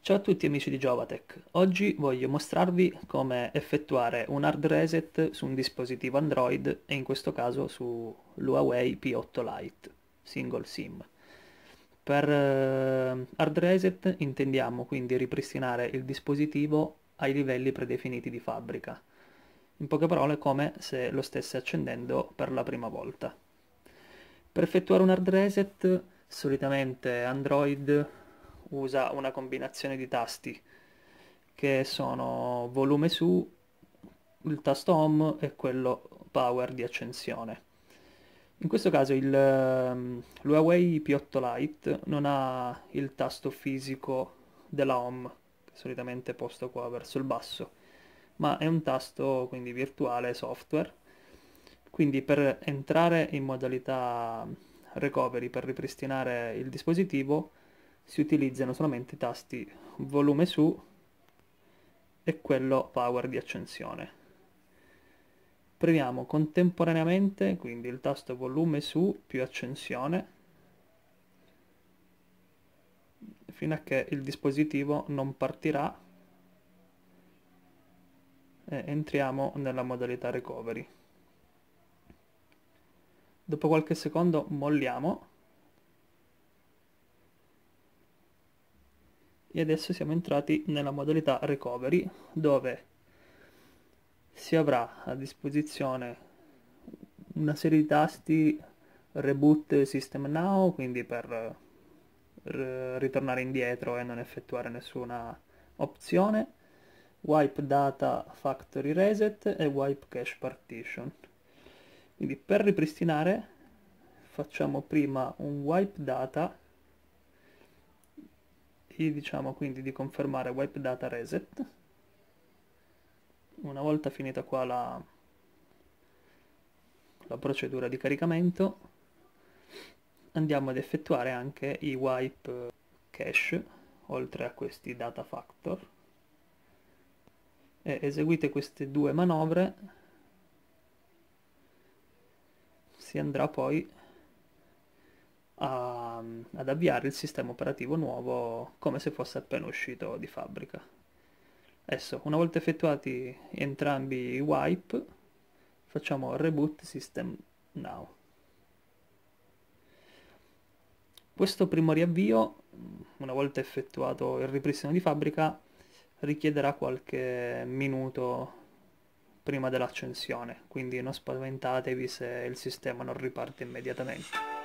Ciao a tutti amici di Jovatech, oggi voglio mostrarvi come effettuare un hard reset su un dispositivo Android e in questo caso su l'Huawei P8 Lite, single SIM. Per eh, hard reset intendiamo quindi ripristinare il dispositivo ai livelli predefiniti di fabbrica, in poche parole come se lo stesse accendendo per la prima volta. Per effettuare un hard reset solitamente Android usa una combinazione di tasti che sono volume su, il tasto home e quello power di accensione. In questo caso il, ehm, Huawei P8 Lite non ha il tasto fisico della home, che solitamente è posto qua verso il basso, ma è un tasto quindi virtuale software. Quindi per entrare in modalità recovery, per ripristinare il dispositivo, si utilizzano solamente i tasti volume su e quello power di accensione. Premiamo contemporaneamente quindi il tasto volume su più accensione fino a che il dispositivo non partirà e entriamo nella modalità recovery. Dopo qualche secondo molliamo e adesso siamo entrati nella modalità recovery dove si avrà a disposizione una serie di tasti reboot system now quindi per eh, ritornare indietro e non effettuare nessuna opzione wipe data factory reset e wipe cache partition quindi per ripristinare facciamo prima un wipe data gli diciamo quindi di confermare wipe data reset una volta finita qua la, la procedura di caricamento andiamo ad effettuare anche i wipe cache oltre a questi data factor e eseguite queste due manovre si andrà poi a, ad avviare il sistema operativo nuovo come se fosse appena uscito di fabbrica. Adesso, una volta effettuati entrambi i wipe, facciamo reboot system now. Questo primo riavvio, una volta effettuato il ripristino di fabbrica, richiederà qualche minuto prima dell'accensione, quindi non spaventatevi se il sistema non riparte immediatamente.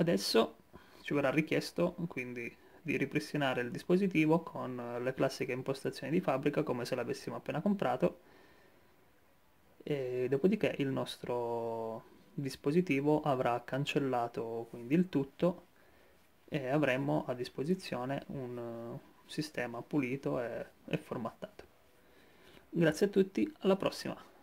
Adesso ci verrà richiesto quindi di ripristinare il dispositivo con le classiche impostazioni di fabbrica come se l'avessimo appena comprato e dopodiché il nostro dispositivo avrà cancellato quindi il tutto e avremo a disposizione un sistema pulito e, e formattato. Grazie a tutti, alla prossima!